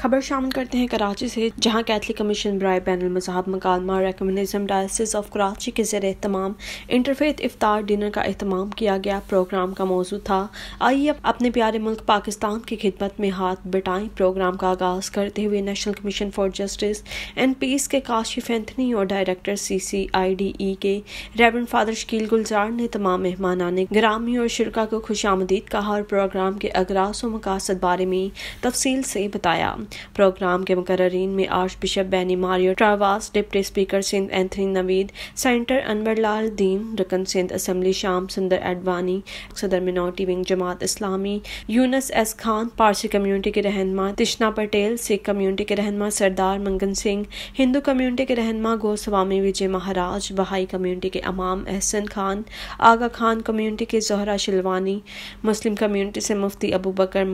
खबर शामिल करते हैं कराची से जहां कैथलिक कमीशन ब्राय बैन मजहब मकालमा रेकमेंडिज्म डायसिस ऑफ कराची के जर अहतमाम इंटरफेथ इफ्तार डिनर का अहतमाम किया गया प्रोग्राम का मौजूद था आइए अपने प्यारे मुल्क पाकिस्तान की खिदमत में हाथ बटाएं प्रोग्राम का आगाज करते हुए national commission for justice and peace के काशिफ एंथनी और director C C I D E के रेवरेंड फादर शकील गुलजार ने तमाम मेहमान ने ग्रामी और शिरका को खुश आमदीद कहा और प्रोग्राम के अगराज व मकासद बारे में तफसील से बताया प्रोग्राम के मुकर्रीन में archbishop Benny Mario Travas deputy speaker Sindh Anthony Naveed senator Anwar Lal Din रकन सिंध असम्बली शाम सुंदर एडवानी सदर minority wing Jamaat Islami Younus S Khan Parsi community के रहनमा तिश्ना पटेल सिख कम्युनिटी के रहनमा सरदार मंगन सिंह हिंदू कम्युनिटी के रहनमा गोस्वामी विजय महाराज बहाई कम्युनिटी के अमाम एहसन खान आगा खान कम्युनिटी के जहरा शिलवानी मुस्लिम कम्युनिटी से मुफ्ती अबू बकर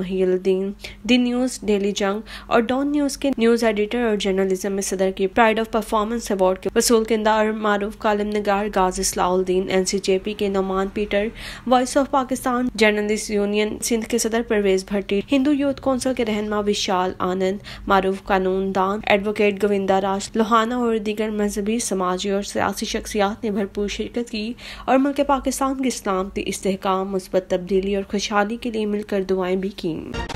दीन दी न्यूज़ डेली जंग और डॉन न्यूज के न्यूज एडिटर और जर्नलिज्म में सदर की प्राइड ऑफ परफॉर्मेंस अवार्ड के वसूल किंदा और मारूफ कालम नगार गाजी इस्लाउद्दीन एन सी जे पी के Noman Peter voice of Pakistan journalist union Sindh के सदर परवेज भट्टी हिंदू यूथ कौंसिल के रहनमा विशाल आनंद मारूफ कानून दान एडवोकेट गोविंदा राज लोहाना और दीगर मजहबी समाजी और सियासी शख्सियात ने भरपूर शिरकत की और मुल्क पाकिस्तान के इस्लाम के इसकाम मुस्बत तब्दीली और खुशहाली के लिए मिलकर दुआएं भी कीं